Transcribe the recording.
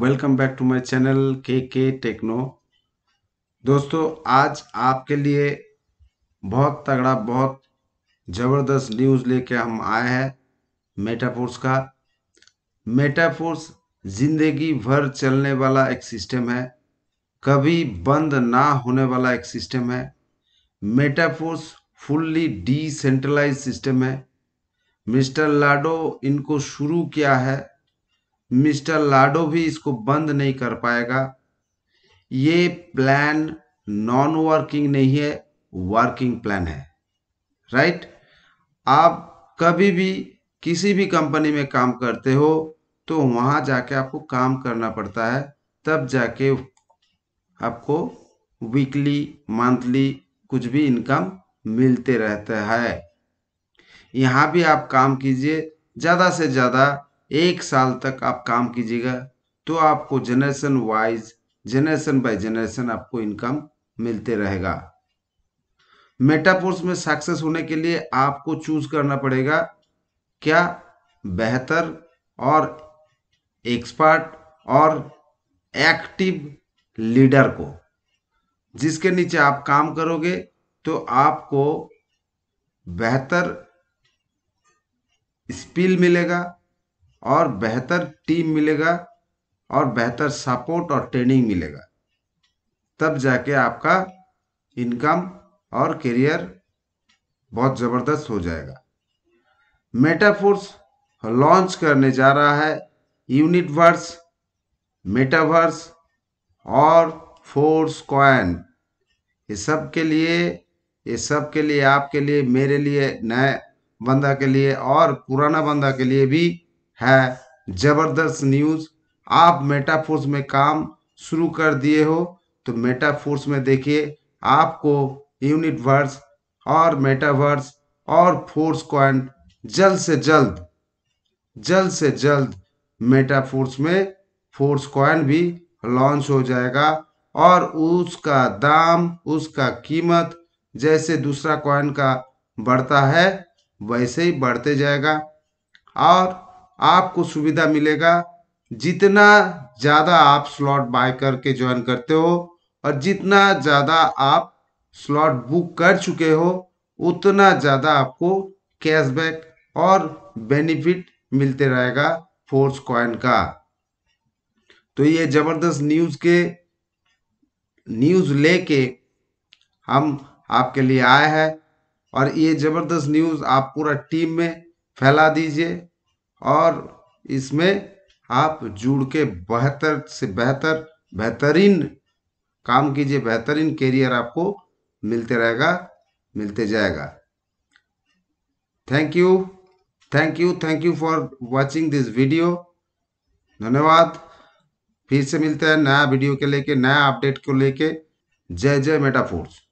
welcome back to my channel K K techno दोस्तों आज आपके लिए बहुत तगड़ा बहुत ज़बरदस्त न्यूज़ लेके हम आए हैं मेटाफोर्स का मेटाफोर्स जिंदगी भर चलने वाला एक सिस्टम है कभी बंद ना होने वाला एक सिस्टम है मेटाफोर्स फुल्ली डिसेंट्रलाइज सिस्टम है मिस्टर लाडो इनको शुरू किया है मिस्टर लाडो भी इसको बंद नहीं कर पाएगा ये प्लान नॉन वर्किंग नहीं है वर्किंग प्लान है राइट आप कभी भी किसी भी कंपनी में काम करते हो तो वहां जाके आपको काम करना पड़ता है तब जाके आपको वीकली मंथली कुछ भी इनकम मिलते रहता है यहाँ भी आप काम कीजिए ज़्यादा से ज़्यादा एक साल तक आप काम कीजिएगा तो आपको generation wise generation by generation आपको इनकम मिलते रहेगा मेटापोर्स में सक्सेस होने के लिए आपको चूज करना पड़ेगा क्या बेहतर और एक्सपर्ट और एक्टिव लीडर को जिसके नीचे आप काम करोगे तो आपको बेहतर स्पिल मिलेगा और बेहतर टीम मिलेगा और बेहतर सपोर्ट और ट्रेनिंग मिलेगा तब जाके आपका इनकम और करियर बहुत ज़बरदस्त हो जाएगा मेटाफोर्स लॉन्च करने जा रहा है यूनिटवर्स मेटावर्स और फोर्स कॉइन ये सब के लिए ये सब के लिए आपके लिए मेरे लिए नए बंदा के लिए और पुराना बंदा के लिए भी है जबरदस्त न्यूज आप मेटाफोर्स में काम शुरू कर दिए हो तो मेटाफोर्स में देखिए आपको यूनिटवर्स और मेटावर्स और फोर्स क्वांट जल्द से जल्द जल्द से जल्द मेटाफोर्स में फोर्स क्वांट भी लॉन्च हो जाएगा और उसका दाम उसका कीमत जैसे दूसरा कॉइन का बढ़ता है वैसे ही बढ़ते जाएगा और आपको सुविधा मिलेगा जितना ज़्यादा आप स्लॉट बाय करके ज्वाइन करते हो और जितना ज़्यादा आप स्लॉट बुक कर चुके हो उतना ज़्यादा आपको कैशबैक और बेनिफिट मिलते रहेगा फोर्स कॉइन का तो ये ज़बरदस्त न्यूज़ के न्यूज़ लेके हम आपके लिए आए हैं और ये ज़बरदस्त न्यूज़ आप पूरा टीम में फैला दीजिए और इसमें आप जुड़ के बेहतर से बेहतर बेहतरीन काम कीजिए बेहतरीन करियर आपको मिलते रहेगा मिलते जाएगा thank you thank you thank you for watching this video धन्यवाद फिर से मिलते हैं नया वीडियो के लेके नया अपडेट को लेके जय जय मेटाफोर्स